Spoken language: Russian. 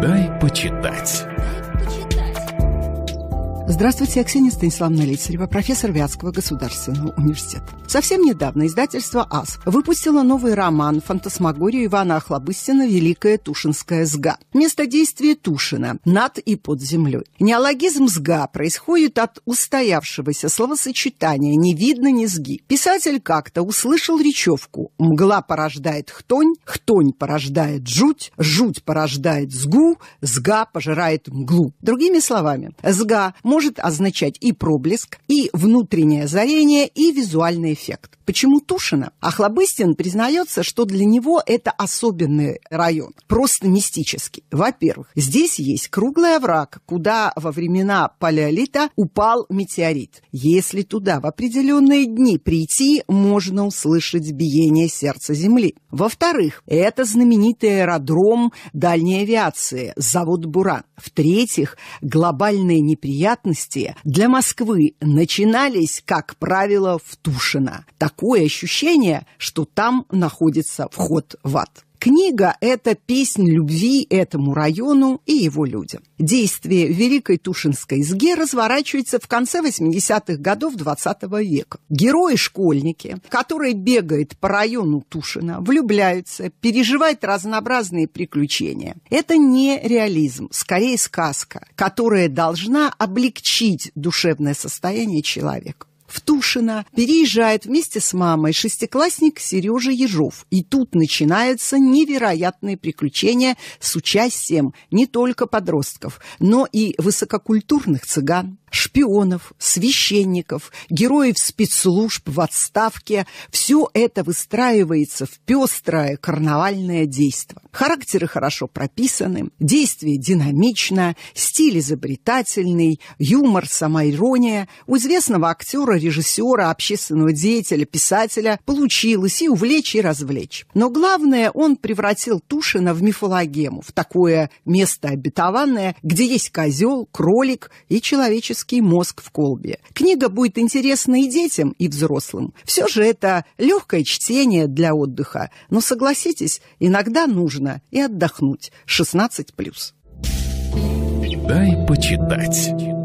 «Дай почитать». Здравствуйте, я Ксения Станиславовна Лицарева, профессор Вятского государственного университета. Совсем недавно издательство «АС» выпустило новый роман «Фантасмагория» Ивана Охлобыстина «Великая Тушинская сга». Место действия Тушина – над и под землей. Неологизм «сга» происходит от устоявшегося словосочетания «не видно ни сги». Писатель как-то услышал речевку «мгла порождает хтонь, хтонь порождает жуть, жуть порождает сгу, сга пожирает мглу». Другими словами, сга – может означать и проблеск, и внутреннее озарение, и визуальный эффект. Почему Тушина? Ахлобыстин признается, что для него это особенный район, просто мистический. Во-первых, здесь есть круглый овраг, куда во времена палеолита упал метеорит. Если туда в определенные дни прийти, можно услышать биение сердца Земли. Во-вторых, это знаменитый аэродром дальней авиации, завод «Буран». В-третьих, глобальные неприятности для Москвы начинались, как правило, в Тушино. Так такое ощущение, что там находится вход в ад. Книга – это песнь любви этому району и его людям. Действие Великой Тушинской изге разворачивается в конце 80-х годов XX -го века. Герои-школьники, которые бегают по району Тушина, влюбляются, переживают разнообразные приключения. Это не реализм, скорее сказка, которая должна облегчить душевное состояние человека в Тушино, переезжает вместе с мамой шестиклассник Сережа Ежов. И тут начинаются невероятные приключения с участием не только подростков, но и высококультурных цыган, шпионов, священников, героев спецслужб в отставке. Все это выстраивается в пестрое карнавальное действо. Характеры хорошо прописаны, действие динамично, стиль изобретательный, юмор, самоирония. У известного актера, режиссера, общественного деятеля, писателя получилось и увлечь, и развлечь. Но главное, он превратил Тушина в мифологему, в такое место обетованное, где есть козел, кролик и человеческий мозг в колбе. Книга будет интересна и детям, и взрослым. Все же это легкое чтение для отдыха. Но согласитесь, иногда нужно можно и отдохнуть. 16+. Дай почитать.